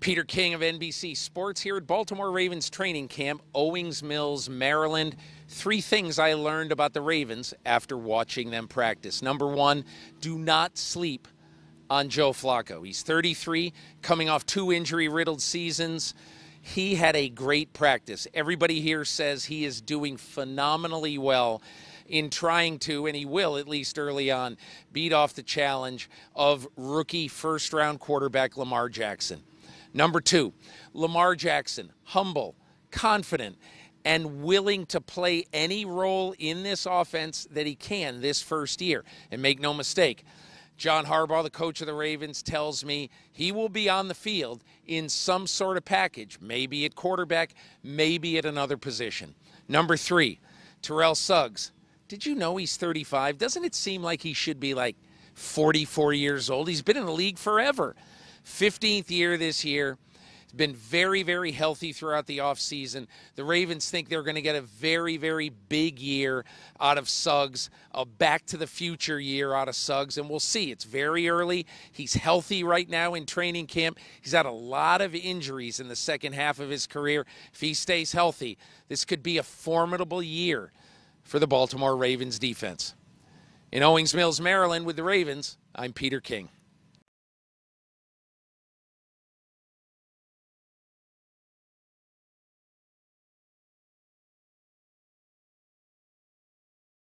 Peter King of NBC Sports here at Baltimore Ravens training camp, Owings Mills, Maryland. Three things I learned about the Ravens after watching them practice. Number one, do not sleep on Joe Flacco. He's 33, coming off two injury riddled seasons. He had a great practice. Everybody here says he is doing phenomenally well in trying to, and he will at least early on, beat off the challenge of rookie first round quarterback Lamar Jackson. Number two, Lamar Jackson, humble, confident, and willing to play any role in this offense that he can this first year. And make no mistake, John Harbaugh, the coach of the Ravens, tells me he will be on the field in some sort of package, maybe at quarterback, maybe at another position. Number three, Terrell Suggs. Did you know he's 35? Doesn't it seem like he should be like 44 years old? He's been in the league forever. 15th year this year. It's been very, very healthy throughout the offseason. The Ravens think they're going to get a very, very big year out of Suggs, a back to the future year out of Suggs, and we'll see. It's very early. He's healthy right now in training camp. He's had a lot of injuries in the second half of his career. If he stays healthy, this could be a formidable year for the Baltimore Ravens defense. In Owings Mills, Maryland, with the Ravens, I'm Peter King.